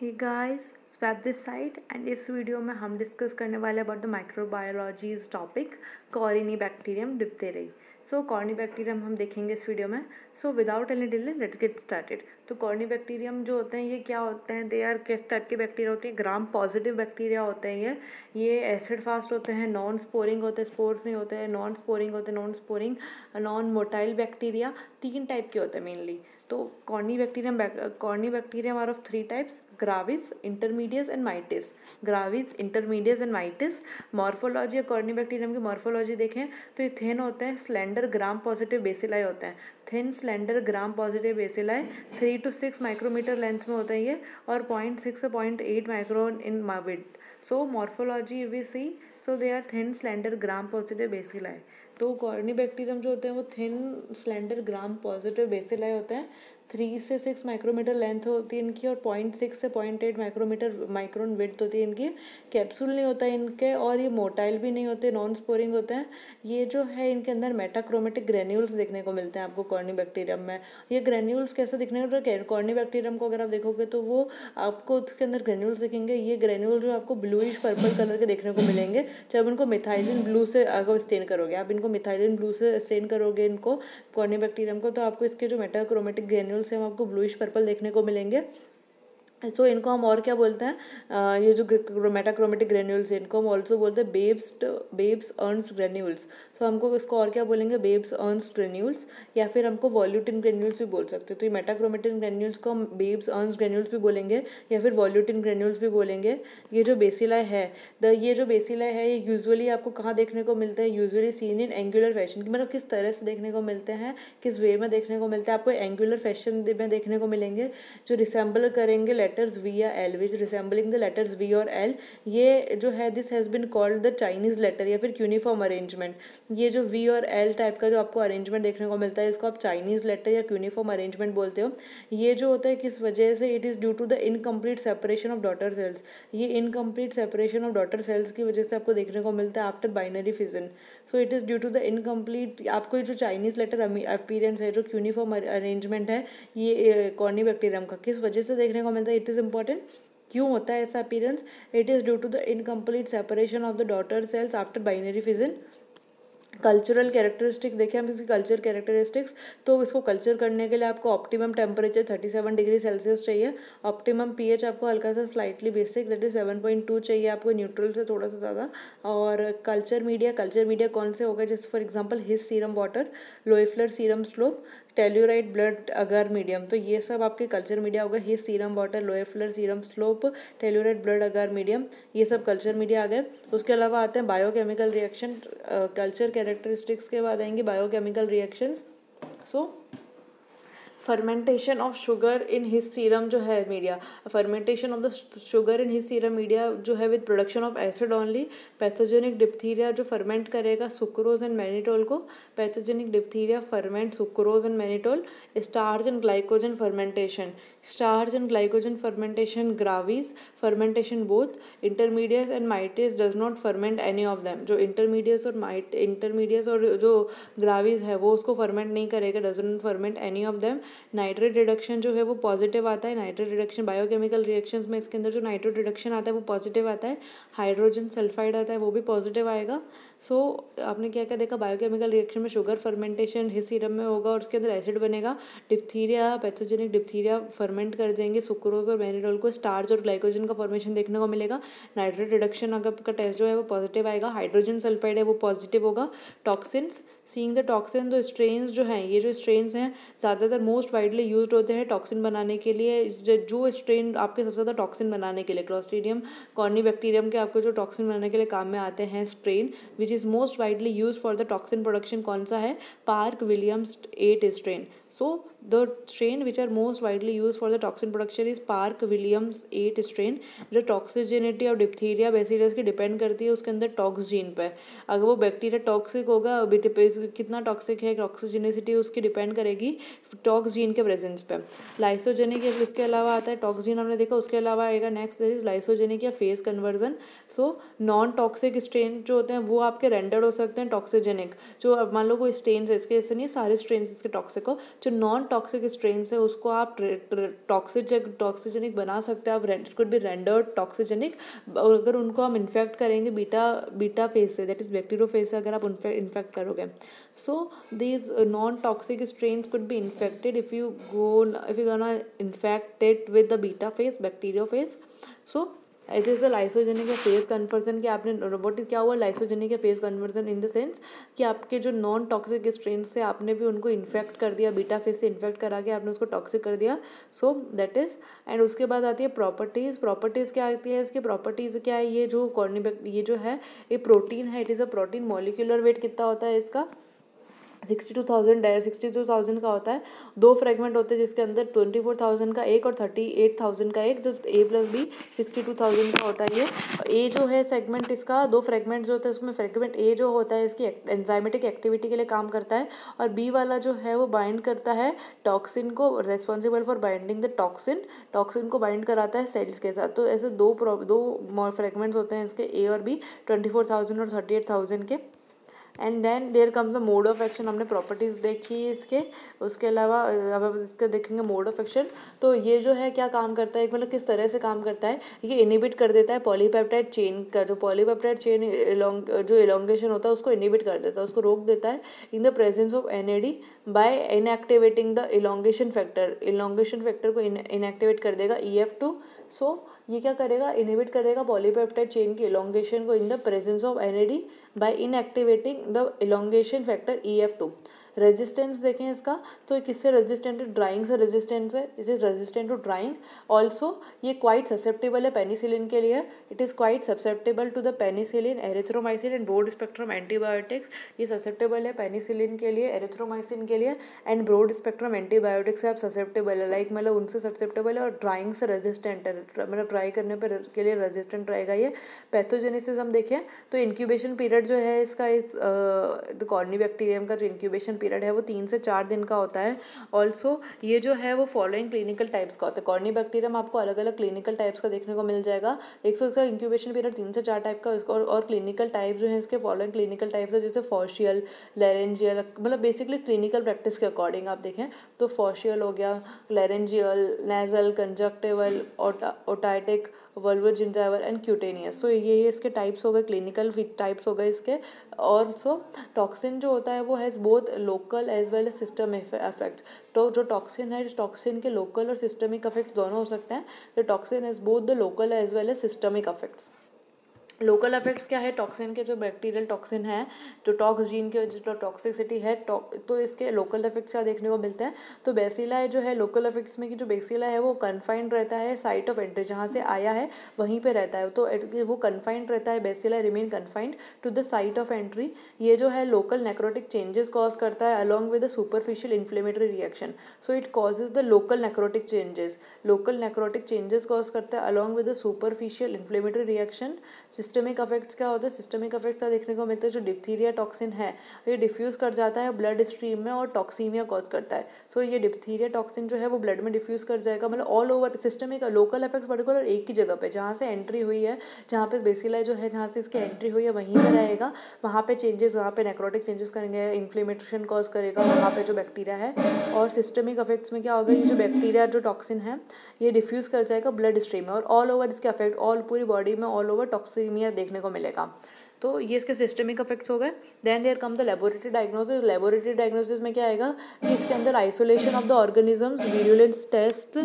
hey guys swap this site and इस video में हम डिस्कस करने वाले about the microbiology's topic Corynebacterium रही सो कॉर्नी बैक्टीरियम हम देखेंगे इस वीडियो में so without any delay let's get started तो कॉर्नी बैक्टीरियम जो होते हैं ये क्या होते हैं दे आर किस टाइप के बैक्टीरिया होते हैं ग्राम पॉजिटिव बैक्टीरिया होते हैं ये ये एसिड फास्ट होते हैं नॉन स्पोरिंग होते हैं स्पोर्स नहीं होते हैं नॉन स्पोरिंग होते हैं non sporing non motile bacteria तीन टाइप के होते हैं मेनली तो Corynebacterium Corynebacterium are of three types gravis intermedius and mitis gravis intermedius and mitis morphology Corynebacterium की मॉर्फोलॉजी देखें तो ये थिन होते हैं स्लेंडर ग्राम पॉजिटिव बेसिलाई होते हैं thin slender gram positive bacilli three to six micrometer length में होते हैं ये और पॉइंट सिक्स से point eight micron in width so morphology we see so they are thin slender gram positive bacilli तो corny bacterium जो होते हैं वो thin slender gram positive bacilli होते हैं थ्री से सिक्स माइक्रोमीटर लेंथ होती है इनकी और पॉइंट सिक्स से point eight micrometer micron width होती है इनकी कैप्सूल नहीं होता है इनके और ये मोटाइल भी नहीं होते नॉन स्पोरिंग होते हैं ये जो है इनके अंदर मेटाक्रोमेटिक ग्रेन्यूल्स देखने को मिलते हैं आपको कॉर्नी बैक्टीरियम में ये ग्रेन्यूल्स कैसे दिखने को कॉर्नी बैक्टीरियम को अगर आप देखोगे तो वो आपको उसके अंदर ग्रेन्यूल्स दिखेंगे ये ग्रेन्यूल जो आपको ब्लूइश पर्पल कलर के देखने को मिलेंगे जब इनको मिथाइलिन ब्लू से अगर स्टेन करोगे आप इनको मिथाइलिन ब्लू से स्टेन करोगे इनको कॉर्नी बैक्टीरियम को तो आपको इसके जो मेटाक्रोमेटिक ग्रेन्यूल एनुअल सेम आपको ब्लूइश पर्पल देखने को मिलेंगे सो so, इनको हम और क्या बोलते हैं ये जो क्रोमेटा ग्रेन्यूल्स हैं इनको हम ऑल्सो बोलते हैं Babes Babes Ernst granules so so, हमको इसको और क्या बोलेंगे बेब्स अर्नस ग्रेन्यूल्स या फिर हमको वॉल्यूटिन ग्रेन्यूल्स भी बोल सकते हैं तो ये मेटाक्रोमेटिन ग्रेन्यूल्स को हम बेब्स अर्नस ग्रेन्यूल्स भी बोलेंगे या फिर वॉल्यूटिन ग्रेन्यूल्स भी बोलेंगे ये जो बेसिला है द ये जो बेसिला है ये यूजअली आपको कहाँ देखने को मिलता है usually seen in angular fashion की मतलब किस तरह से देखने को मिलते हैं किस वे में देखने को मिलता है आपको एंगुलर फैशन में देखने को मिलेंगे जो रिसेंबल करेंगे लेटर्स वी या L which resembling the letters V और एल ये जो है this has been called the Chinese letter या फिर यूनिफॉर्म अरेंजमेंट ये जो वी और एल टाइप का जो आपको अरेंजमेंट देखने को मिलता है इसको आप चाइनीज़ लेटर या क्यूनिफॉर्म अरेंजमेंट बोलते हो ये जो होता है किस वजह से it is due to the incomplete separation of daughter cells ये incomplete separation of daughter cells की वजह से आपको देखने को मिलता है after binary fission so it is due to the incomplete आपको जो चाइनीज़ लेटर अपीरेंस है जो क्यूनिफॉर्म अरेंजमेंट है ये कॉर्नी बैक्टीरियम का किस वजह से देखने को मिलता है इट इज़ इंपॉर्टेंट क्यों होता है ऐसा appearance it is due to the incomplete separation of the daughter cells after binary fission cultural characteristic देखें हम किसी कल्चर कैरेक्टरिस्टिक्स तो इसको कल्चर करने के लिए आपको optimum temperature thirty seven degree Celsius चाहिए ऑप्टिमम पीएच आपको हल्का सा slightly basic that is seven point two चाहिए आपको न्यूट्रल से थोड़ा सा ज़्यादा और कल्चर मीडिया कल्चर मीडिया कौन से होगा जैसे for example Hiss serum water Loeffler serum slope tellurite blood agar medium तो ये सब आपके कल्चर मीडिया होगा Hiss serum water Loeffler serum slope tellurite blood agar medium ये सब कल्चर मीडिया आ गए उसके अलावा आते हैं बायोकेमिकल रिएक्शन कल्चर कैरेक्टरिस्टिक्स के बाद आएंगे biochemical reactions so fermentation of sugar in Hiss serum जो है media fermentation of the sugar in Hiss serum media जो है with production of acid only pathogenic diphtheria जो फर्मेंट करेगा सुक्रोज एंड मैनीटोल को pathogenic diphtheria ferment sucrose and mannitol starch and glycogen fermentation starch and glycogen fermentation gravis fermentation both intermedius and mitis does not ferment any of them जो intermedius और might intermedius और जो gravis है वो उसको ferment नहीं करेगा does not ferment any of them nitrate reduction जो है वो पॉजिटिव आता है नाइट्रेट रिडक्शन बायोकेमिकल रिएक्शन में इसके अंदर जो नाइट्रेट रिडक्शन आता है वो पॉजिटिव आता है हाइड्रोजन सल्फाइड आता है वो भी पॉजिटिव आएगा सो so, आपने क्या क्या देखा बायोकेमिकल रिएक्शन में शुगर फर्मेंटेशन हिस सीरम में होगा और उसके अंदर एसिड बनेगा डिप्थीरिया पैथोजेनिक डिप्थीरिया फर्मेंट कर देंगे सुक्रोज और मेनिरल को स्टार्च और ग्लाइकोजन का फॉर्मेशन देखने को मिलेगा नाइट्रेट रिडक्शन अगर का टेस्ट जो है वो पॉजिटिव आएगा हाइड्रोजन सल्फाइड है वो पॉजिटिव होगा टॉक्सिन्स सींग द टॉक्सिन दो स्ट्रेन जो हैं ये जो स्ट्रेन्स हैं ज़्यादातर मोस्ट वाइडली यूज होते हैं टॉक्सिन बनाने के लिए जो स्ट्रेन आपके सबसे ज़्यादा टॉक्सिन बनाने के लिए क्रॉस्टीडियम कॉर्नी बैक्टीरियम के आपको जो टॉक्सिन बनाने के लिए काम में आते हैं strain which is most widely use for the toxin production कौन सा है Park Williams eight strain so the strain which are most widely use for the toxin production is Park Williams 8 strain जो टॉक्सिजिनिटी और डिप्थीरिया बैसिलस की depend करती है उसके अंदर टॉक्स जीन पर अगर वो बैक्टीरिया टॉक्सिक होगा तो कितना टॉक्सिक है टॉक्सिजिनिसिटी उसकी डिपेंड करेगी टॉक्स जीन के प्रेजेंस पर लाइसोजेनिक उसके अलावा आता है टॉक्स जीन हमने देखा उसके अलावा आएगा नेक्स्ट दर इज लाइसोजेनिक या phage conversion so non toxic strain जो होते हैं वो आपके रेंडर्ड हो सकते हैं टॉक्सीजेनिक जो मान लो कोई स्ट्रेन है इसके ऐसे नहीं सारे स्ट्रेन इसके टॉक्सिक हो जो नॉन टॉक्सिक स्ट्रेन है उसको आप टॉक्सिजक टॉक्सिजेनिक बना सकते हैं आप it could be rendered toxigenic और अगर उनको हम इन्फेक्ट करेंगे बीटा बीटा फेज से दैट इज़ बैक्टीरियो फेज से अगर आप इन्फेक्ट करोगे so so non toxic strain could could infected if you go if you go ना infected with the beta beta bacterio bacteriophage so it is the lysogenic phage conversion कि आपने what क्या हुआ lysogenic phage conversion in the sense कि आपके जो non toxic strain से आपने भी उनको इन्फेक्ट कर दिया बीटा फेस से इन्फेक्ट करा के आपने उसको टॉक्सिक कर दिया सो दैट इज़ एंड उसके बाद आती है प्रॉपर्टीज़ प्रॉपर्टीज़ क्या आती है इसकी प्रॉपर्टीज़ क्या है ये जो कॉर्निबैक ये जो है ये प्रोटीन है it is a protein molecular weight कितना होता है इसका sixty two thousand sixty two thousand का होता है दो फ्रेगमेंट होते हैं जिसके अंदर ट्वेंटी फोर थाउजेंड का एक और थर्टी एट थाउजेंड का एक जो A plus B sixty two thousand का होता है ये ए जो है सेगमेंट इसका दो फ्रेगमेंट जो होता है उसमें फ्रेगमेंट ए जो होता है इसकी एंजाइमेटिक एक्टिविटी के लिए काम करता है और बी वाला जो है वो बाइंड करता है टॉक्सिन को responsible for binding the toxin toxin को बाइंड कराता है सेल्स के साथ तो ऐसे दो दो फ्रेगमेंट्स होते हैं इसके ए और बी ट्वेंटी फोर थाउजेंड और थर्टी एट थाउजेंड के and then there comes the mode of action हमने प्रॉपर्टीज़ देखी इसके उसके अलावा अब हम इसके देखेंगे मोड ऑफ एक्शन तो ये जो है क्या काम करता है मतलब किस तरह से काम करता है ये इनिबिट कर देता है पॉलीपेप्टाइड चेन का जो पॉलीपेप्टाइड चेन इलोंग जो इलोंगेशन होता है उसको इनिबिट कर देता है उसको रोक देता है in the presence of N A D by inactivating the elongation factor elongation factor को इनएक्टिवेट कर देगा ई एफ टू सो ये क्या करेगा इनहिबिट करेगा पॉलीपेप्टाइड चेन की इलोंगेशन को in the presence of NAD by inactivating the elongation factor E F two resistance देखें इसका तो किससे रेजिस्टेंट है ड्राइंग से रेजिस्टेंस है इस is resistant to drying also ये क्वाइट ससेप्टेबल है पेनीसिलिन के लिए it is quite susceptible to the penicillin erythromycin and broad spectrum antibiotics ये ससेप्टेबल है पेनीसिलिन के लिए एरेथ्रोमाइसिन के लिए एंड ब्रोड स्पेक्ट्रम एंटीबायोटिक्स से आप ससेप्टेबल है लाइक मतलब उनसे ससेप्टेबल है और ड्राइंग से रेजिस्टेंट है मतलब ट्राई करने पर के लिए रेजिस्टेंट रहेगा ये पैथोजेनेसिस हम देखें तो इंक्यूबेशन पीरियड जो है इसका इस कॉर्नी बैक्टीरियम का जो इंक्यूबेशन पीरियड है वो तीन से चार दिन का होता है ऑल्सो ये जो है वो फॉलोइंग क्लिनिकल टाइप्स का होता है कॉर्नी बैक्टीरियम आपको अलग अलग क्लिनिकल टाइप्स का देखने को मिल जाएगा एक सौ इसका इंक्यूबेशन पीरियड तीन से चार टाइप का और, और क्लिनिकल टाइप जो है इसके फॉलोइंग क्लिनिकल टाइप्स है जैसे फॉशियल लेरेंजियल मतलब बेसिकली क्लिनिकल प्रैक्टिस के अकॉर्डिंग आप देखें तो फॉशियल हो गया laryngeal nasal conjunctival otitic vulvar gingival and cutaneous so ये इसके टाइप्स हो गए क्लिनिकल टाइप्स हो गए इसके ऑल्सो टॉक्सिन जो होता है वो has both local as well as system affect तो जो टॉक्सिन है टॉक्सिन के लोकल और सिस्टमिक अफेक्ट्स दोनों हो सकते हैं the toxin is both the local as well as systemic affects local effects क्या है टॉक्सिन के जो बैक्टीरियल टॉक्सिन है जो टॉक्स जीन के जो टॉक्सिसिटी है टॉक तो इसके लोकल इफेक्ट्स क्या देखने को मिलते हैं तो बेसिला जो है लोकल इफेक्ट्स में कि जो बेसिला है वो कन्फाइंड रहता है साइट ऑफ एंट्री जहाँ से आया है वहीं पे रहता है तो वो कन्फाइंड रहता है bacilli remain confined to the site of entry ये जो है लोकल नेक्रोटिक चेंजेस कॉज करता है along with the superficial inflammatory reaction so it causes the local necrotic changes local necrotic changes cause करता है along with the superficial inflammatory reaction systemic affects क्या होते हैं सिस्टमिक अफेक्ट्स का देखने को मिलते हैं जो डिप्थीरिया टॉक्सिन है ये डिफ्यूज़ कर जाता है ब्लड स्ट्रीम में और टॉक्सीमिया कॉज करता है सो so, ये डिप्थीरिया टॉक्सिन जो है वो ब्लड में डिफ्यूज़ कर जाएगा मतलब all over systemic local affect particular एक ही जगह पर जहाँ से एंट्री हुई है जहाँ पर बेसिलाई जो है जहाँ से इसकी एंट्री हुई है वहीं पर रहेगा वहाँ पर चेंजेस वहाँ पर नेक्रोटिक चेंजेस करेंगे इन्फ्लेमेशन कॉज करेगा वहाँ पर जो बैक्टीरिया है और सिस्टमिक अफेक्ट्स में क्या होगा ये जो बैक्टीरिया जो टॉक्सिन है ये डिफ्यूज़ कर जाएगा ब्लड स्ट्रीम में और ऑल ओवर इसके अफेक्ट ऑल पूरी बॉडी में ऑल ओवर टॉक्सिन प्रीमियर देखने को मिलेगा तो ये इसके सिस्टमिक इफेक्ट्स हो गए then there come the laboratory diagnosis laboratory diagnosis में क्या आएगा कि इसके अंदर isolation of the organisms virulence test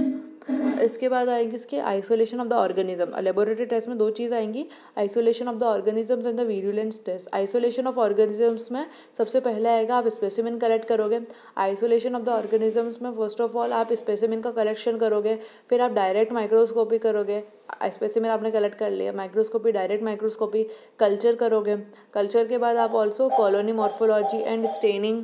इसके बाद आएंगे इसके isolation of the organism laboratory test में दो चीज़ आएंगी isolation of the organisms and the virulence test isolation of organisms में सबसे पहले आएगा आप स्पेसिमिन कलेक्ट करोगे आइसोलेशन ऑफ द ऑर्गेनिजम्स में फर्स्ट ऑफ ऑल आप स्पेसिमिन का कलेक्शन करोगे फिर आप डायरेक्ट माइक्रोस्कोपी करोगे स्पेसिमिन आपने कलेक्ट कर लिया माइक्रोस्कोपी डायरेक्ट माइक्रोस्कोपी कल्चर करोगे कल्चर के बाद आप also colony morphology and staining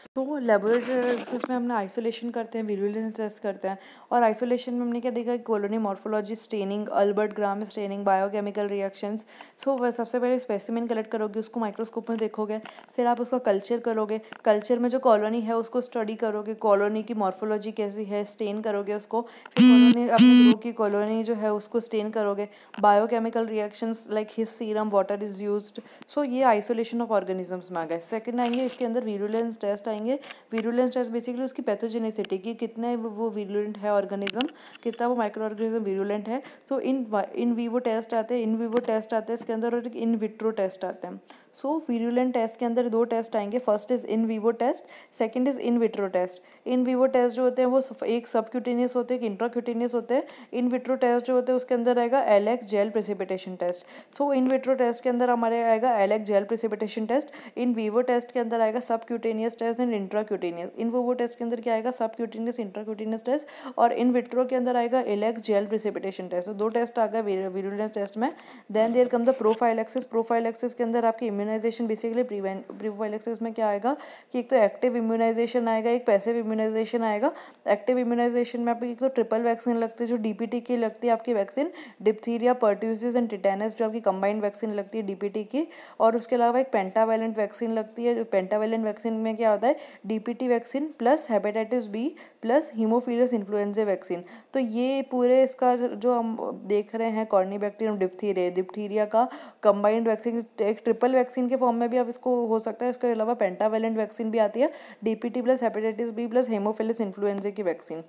so laboratories में हमने आइसोलेशन करते हैं विरुलेंस टेस्ट करते हैं और आइसोलेशन में हमने क्या देखा colony morphology staining Albert gram staining biochemical reactions so so, सबसे पहले स्पेसिमिन कलेक्ट करोगे उसको माइक्रोस्कोप में देखोगे फिर आप उसका कल्चर करोगे कल्चर में जो कॉलोनी है उसको स्टडी करोगे कॉलोनी की मॉर्फोलॉजी कैसी है स्टेन करोगे उसको फिर कॉलोनी अपने ग्रो की कॉलोनी जो है उसको स्टेन करोगे biochemical reactions like Hiss serum water is use so ये आइसोलेशन ऑफ ऑर्गेनिजम्स में आ गए सेकेंड आएंगे इसके अंदर वीरुलेंस टेस्ट आएंगे वीरुलेंस टेस्ट बेसिकली उसकी पैथोजेनेसिटी की कितने वो वीरुलेंट है ऑर्गेनिज्म कितना वो माइक्रो ऑर्गेनिज्म वीरुलेंट है तो इन इन वीवो टेस्ट आते हैं इन वीवो टेस्ट आते हैं इसके अंदर और इन विट्रो टेस्ट आते हैं सो वीरुलेंट टेस्ट के अंदर दो टेस्ट आएंगे first is in vivo test second is in vitro test in vivo test जो होते हैं वो एक सबक्यूटेनियस होते हैं एक इंट्राक्यूटेनियस होते हैं इन विट्रो टेस्ट जो होते हैं उसके अंदर आएगा Elek's gel precipitation test so in vitro test के अंदर हमारे आएगा Elek's gel precipitation test in vivo test के अंदर आएगा subcutaneous test and intracutaneous in vivo test के अंदर क्या आएगा सबक्यूटेनियस इंट्राक्यूटेनियस टेस्ट और इन विट्रो के अंदर आएगा एलेक्स जेल प्रेसिपिटेशन टेस्ट दो टेस्ट आ गया वीरुलेंस टेस्ट में then there come the prophylaxis prophylaxis के अंदर आपकी इम्यूनाइजेशन बेसिकली प्रिवेंट प्रिवोलैक्सिस में क्या आएगा कि एक तो एक्टिव इम्यूनाइजेशन आएगा एक पैसिव इम्यूनाइजेशन आएगा एक्टिव इम्यूनाइजेशन में आपकी एक तो ट्रिपल वैक्सीन लगती है जो डीपीटी की लगती है आपकी vaccine diphtheria pertussis and tetanus जो आपकी कंबाइंड वैक्सीन लगती है डीपीटी की और उसके अलावा एक पेंटावेलेंट वैक्सीन लगती है जो पेंटावेलेंट वैक्सीन में क्या होता है DPT vaccine plus hepatitis B plus haemophilus influenzae vaccine तो ये पूरे इसका जो हम देख रहे हैं कॉर्नी बैक्टीरियम डिप्थीरिया डिप्थीरिया का कंबाइंड वैक्सीन एक ट्रिपल वैक्सीन वैक्सीन के फॉर्म में भी अब इसको हो सकता है इसके अलावा पेंटावेलेंट वैक्सीन भी आती है DPT plus hepatitis B plus haemophilus influenzae की vaccine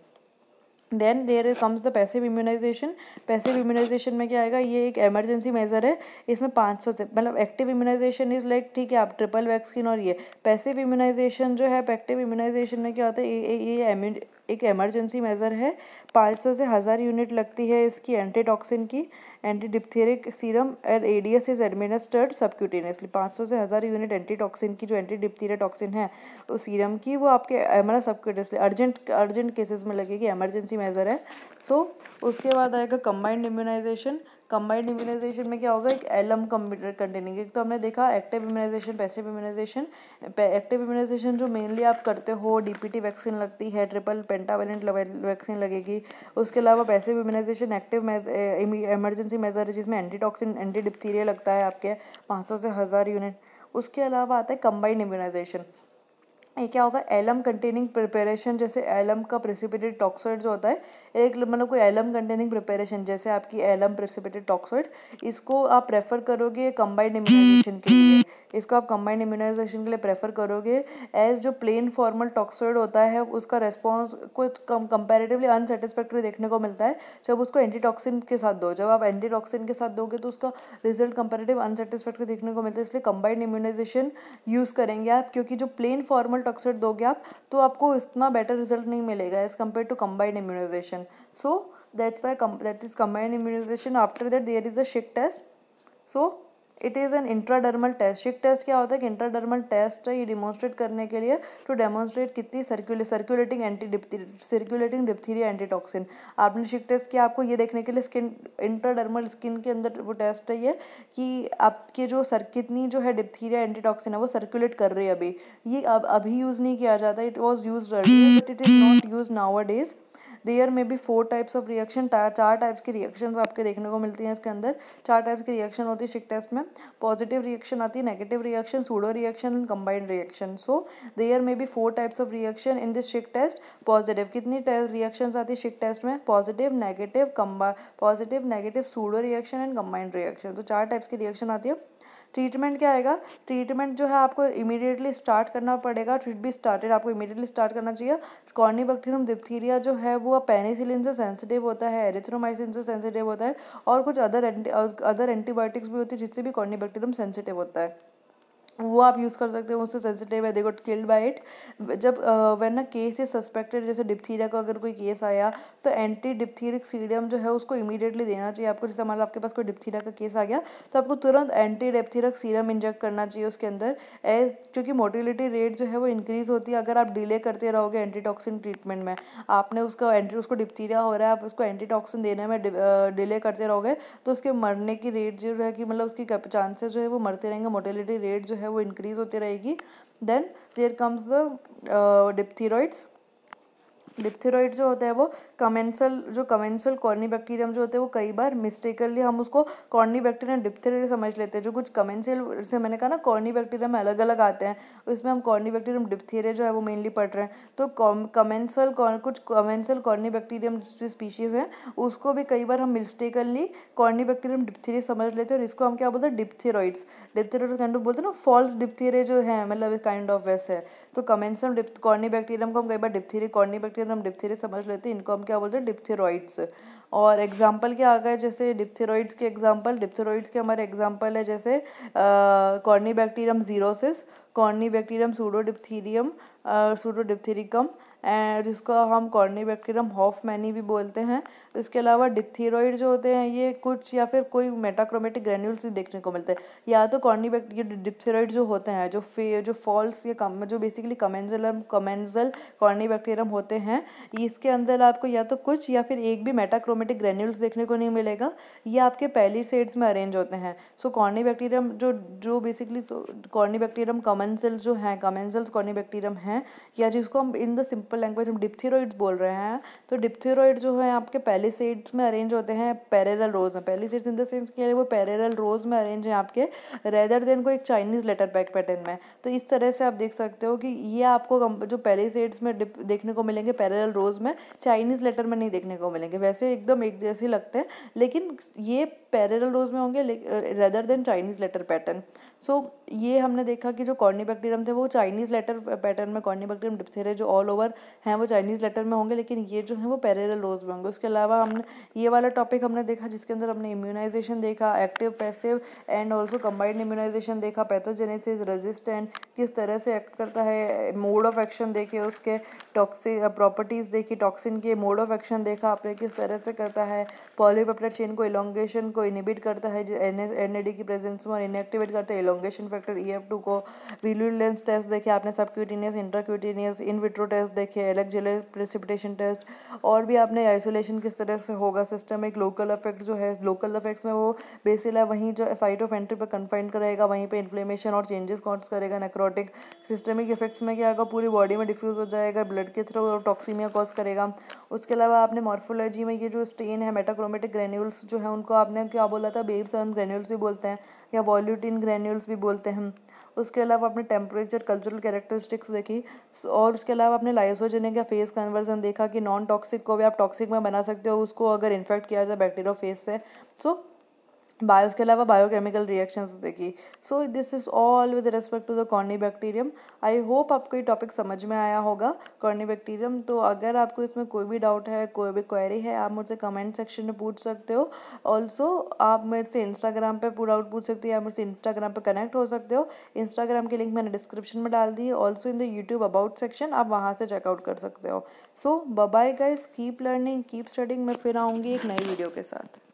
then there comes the passive immunization passive immunization में क्या आएगा ये एक इमरजेंसी मेजर है इसमें पाँच सौ से मतलब एक्टिव इम्यूनाइजेशन इज लाइक ठीक है आप ट्रिपल वैक्सीन और ये पैसिव इम्यूनाइजेशन जो है एक्टिव इम्यूनाइजेशन में क्या होता है ये ये एक इमरजेंसी मेज़र है पाँच सौ से हज़ार यूनिट लगती है इसकी एंटीटॉक्सिन की anti diphtheric serum L A D S is administered subcutaneously पाँच सौ से हज़ार यूनिट एंटी टॉक्सिन की जो एंटी डिप्थेरिया टॉक्सिन है तो सीरम की वो आपके मतलब सबक्यूटेनियसली अर्जेंट अर्जेंट केसेस में लगेगी एमरजेंसी मेज़र है सो so, उसके बाद आएगा कंबाइंड इम्यूनाइजेशन कंबाइंड इम्यूनाइजेशन में क्या होगा एक एलम कंप्यूटर कंटेनिंग एक तो हमने देखा active immunization passive immunization active immunization जो मेनली आप करते हो डीपीटी वैक्सीन लगती है ट्रिपल पेंटावेलेंट वैक्सीन लगेगी उसके अलावा passive immunization active emergency major है जिसमें एंटीटॉक्सिन एंटी डिप्थीरिया लगता है आपके पाँच सौ से हज़ार यूनिट उसके अलावा आता है कंबाइंड इम्यूनाइजेशन ये क्या होगा एलम कंटेनिंग प्रिपरेशन जैसे एलम का प्रेसिपिटेड टॉक्सोइड जो होता है एक मतलब कोई एलम कंटेनिंग प्रिपेरेशन जैसे आपकी एलम प्रेसिपेटेड टॉक्सोइड इसको आप प्रेफर करोगे कंबाइंड इम्यूनाइजेशन के लिए इसको आप कंबाइंड इम्यूनाइजेशन के लिए प्रेफर करोगे एज जो प्लेन फॉर्मल टॉक्सोइड होता है उसका रेस्पॉन्स को कम कंपेरेटिवली अनसेटिस्फैक्ट्री देखने को मिलता है जब उसको एंटीटॉक्सिन के साथ दो जब आप एंटीटॉक्सिन के साथ दोगे तो उसका रिजल्ट कंपेरेटिव अनसेटिस्फैक्ट्री देखने को मिलता है इसलिए कंबाइंड इम्यूनाइजेशन यूज़ करेंगे आप क्योंकि जो प्लेन फॉर्मल टॉक्सोइड दोगे आप तो आपको इतना बेटर रिजल्ट नहीं मिलेगा as compare to combined immunization so that's why that is combined immunization after that there is a Schick test so it is an intradermal test Schick test क्या होता है कि इंट्राडर्मल टेस्ट है ये demonstrate करने के लिए टू डेमोन्स्ट्रेट कितनी circula circulating anti circulating diphtheria antitoxin आपने शिक टेस्ट किया आपको ये देखने के लिए स्किन इंट्राडर्मल स्किन के अंदर वो टेस्ट है ये कि आपके जो सर कितनी जो है डिप्थीरिया एंटीटॉक्सिन है वो सर्कुलेट कर रही है अभी ये अब अभी यूज़ नहीं किया जाता it was use but it is not use nowadays there में भी फोर टाइप्स ऑफ रिएक्शन चार टाइप्स की रिएक्शंस आपके देखने को मिलती हैं इसके अंदर चार टाइप्स की रिएक्शन होती है शिक टेस्ट में पॉजिटिव रिएक्शन आती है negative reaction pseudo reaction and combined reaction so there में भी four types of reaction in this Schick test positive कितनी रिएक्शन आती है शिक टेस्ट में positive negative combi positive negative pseudo reaction and combined reaction तो चार types की reaction आती है ट्रीटमेंट क्या आएगा ट्रीटमेंट जो है आपको इमीडिएटली स्टार्ट करना पड़ेगा ट्रीट बी स्टार्टेड आपको इमीडिएटली स्टार्ट करना चाहिए कॉर्नी बैक्टीरियम डिप्थीरिया जो है वो पेनिसिलिन से सेंसिटिव होता है एरिथ्रोमाइसिन से सेंसिटिव होता है और कुछ अदर एंटी अदर एंटीबायोटिक्स भी होती है जिससे भी कॉर्नी बैक्टीरियम सेंसिटिव होता है वो आप यूज़ कर सकते हो उससे सेंसिटिव है they got killed by it जब when a case is suspected जैसे डिप्थीरिया का अगर कोई केस आया तो एंटी डिप्थीरिक सीडियम जो है उसको इमीडिएटली देना चाहिए आपको जैसे लो आपके पास कोई डिप्थीरिया का केस आ गया तो आपको तुरंत एंटी डिप्थीरिक सीरम इंजेक्ट करना चाहिए उसके अंदर एज क्योंकि मोटिलिटी रेट जो है वो इंक्रीज़ होती है अगर आप डिले करते रहोगे एंटीटॉक्सिन ट्रीटमेंट में आपने उसका एंटी उसको डिप्थीरिया हो रहा है आप उसको एंटीटॉक्सिन देने में डिले करते रहोगे तो उसके मरने की रेट जो है कि मतलब उसकी चांसेस जो है वो मरते रहेंगे मोटिलिटी रेट जो है वो इंक्रीज होती रहेगी then there comes the diphtheroids diphtheroid जो होता है वो कमेंसल जो कमेंसल कॉर्नी बैक्टीरियम जो होते हैं वो कई बार मिस्टेकली हम उसको कॉर्नी बैक्टीरियम डिप्थेरॉइड समझ लेते हैं जो कुछ कमेंसल से मैंने कहा ना कॉर्नी बैक्टीरियम अलग अलग आते हैं उसमें हम कॉर्नी बैक्टीरियम डिप्थेरिया जो है वो मेनली पढ़ रहे हैं तो कमेंसल कुछ कमेंसल कॉर्नी बैक्टीरियम स्पीशीज़ हैं उसको भी कई बार हम मिस्टेकली कॉर्नी बैक्टीरियम डिप्थेरिया समझ लेते हैं और इसको हम क्या बोलते हैं डिप्थेरॉइड्स डिप्थेरॉइड कैंड ऑफ बोलते हैं ना फॉल्स डिप्थेरिया जो है मतलब काइंड ऑफ वैसे है तो कमेंसम हम डिप कॉर्नी बैक्टीरियम को हम कई बार डिप्थीरी कॉर्नी बैक्टीरियम हम डिप्थीरी समझ लेते हैं इनको हम क्या बोलते हैं डिप्थीरॉइड्स और एग्जाम्पल क्या आ गए जैसे डिप्थीरॉइड्स के एग्जाम्पल डिप्थीरॉइड्स के हमारे एग्जाम्पल है जैसे corynebacterium xerosis corynebacterium pseudodiphtheriticum pseudodiphtheriticum जिसको हम कॉर्नी बैक्टीरियम हॉफ मैनी भी बोलते हैं इसके अलावा डिप्थीरोइड जो होते हैं ये कुछ या फिर कोई मेटाक्रोमेटिक ग्रेन्यूल्स ही देखने को मिलते हैं या तो कॉर्नी ये डिप्थीरोइड जो होते हैं जो फे जो फॉल्स ये कम जो basically commensalism commensal corynebacterium होते हैं इसके अंदर आपको या तो कुछ या फिर एक भी मेटाक्रोमेटिक ग्रेन्यूल्स देखने को नहीं मिलेगा ये आपके पहली सेड्स में अरेंज होते हैं सो कॉर्नी बैक्टीरियम जो जो बेसिकली कॉर्नी बैक्टीरियम कमेंसल्स जो हैं कमेंजल्स कॉर्नी बैक्टीरियम हैं या जिसको हम इन द सिंपल लैंग्वेज हम डिप्थीरोइड्स बोल रहे हैं तो डिप्थीरोइड जो है आपके पहले पैलिसेड्स में अरेंज होते हैं पैरेलल रोज में पैलिसेड्स इन द सेंस लिए वो पैरेलल रोज में अरेंज हैं आपके रेदर देन को एक चाइनीज़ लेटर पैक पैटर्न में तो इस तरह से आप देख सकते हो कि ये आपको जो पैलिसेड्स में देखने को मिलेंगे पैरेलल रोज में चाइनीज़ लेटर में नहीं देखने को मिलेंगे वैसे एकदम एक जैसे लगते हैं लेकिन ये पैरेलल रोज में होंगे rather than Chinese letter pattern so so, ये हमने देखा कि जो कॉर्नी बैक्टीरियम थे वो चाइनीज़ लेटर पैटर्न में कॉर्नी बैक्टीरियम जो ऑल ओवर हैं वो चाइनीज़ लेटर में होंगे लेकिन ये जो है वो पैरेलल रोज में होंगे उसके अलावा हमने ये वाला टॉपिक हमने देखा जिसके अंदर हमने इम्यूनाइजेशन देखा active passive and also combined immunization देखा पैथोजेनेसिस रेजिस्टेंट किस तरह से एक्ट करता है मोड ऑफ एक्शन देखे उसके टॉक्सिक प्रॉपर्टीज़ देखी टॉक्सिन के मोड ऑफ एक्शन देखा आपने किस तरह से करता है पॉलीपेप्टर चेन को इलोंगेशन को इनिबिट करता है एन की प्रेजेंस में और इनएक्टिवेट करता है elongation factor E F two को वील्यूर लेंस टेस्ट देखे आपने subcutaneous intercutaneous in vitro test देखे एलेक्जेलर प्रेसिपिटेशन टेस्ट और भी आपने आइसोलेशन किस तरह से होगा सिस्टम एक लोकल अफेक्ट जो है लोकल अफेक्ट्स में वो बेसिल है वहीं जो साइट ऑफ एंट्री पर कन्फाइंड करेगा वहीं पर इन्फ्लेमेशन और चेंजेस कॉन्स करेगा नेक्रोटिक सिस्टमिक इफेक्ट्स में क्या होगा पूरी बॉडी में डिफ्यूज हो जाएगा ब्लड के थ्रू और टॉक्सीमिया कॉज करेगा उसके अलावा आपने मॉर्फोलॉजी में ये जो स्टेन है मेटाक्रोमेटिक ग्रेन्यूल्स जो है उनको आपने क्या बोला था बेब्स एंड ग्रेन्यूल्स भी बोलते हैं या वॉल्यूटिन ग्रेन्यूल्स भी बोलते हैं उसके अलावा आपने टेम्परेचर कल्चरल कैरेक्टरिस्टिक्स देखी और उसके अलावा आपने लाइसोजेनिक या फेस कन्वर्जन देखा कि नॉन टॉक्सिक को भी आप टॉक्सिक में बना सकते हो उसको अगर इन्फेक्ट किया जाए बैक्टीरिया फेस से सो बायो उसके अलावा बायोकेमिकल रिएक्शंस देखी so this is all with respect to the corynebacterium I hope आपको ये टॉपिक समझ में आया होगा कॉर्नी बैक्टीरियम तो अगर आपको इसमें कोई भी डाउट है कोई भी क्वेरी है आप मुझसे कमेंट सेक्शन में पूछ सकते हो ऑल्सो आप मेरे से इंस्टाग्राम पर पूरा आउट पूछ सकते हो या मेरे से इंस्टाग्राम पर कनेक्ट हो सकते हो इंस्टाग्राम की लिंक मैंने डिस्क्रिप्शन में डाल दी है also in the YouTube about section आप वहाँ से चेकआउट कर सकते हो so bye bye guys keep learning keep studying मैं फिर आऊँगी एक नई वीडियो के साथ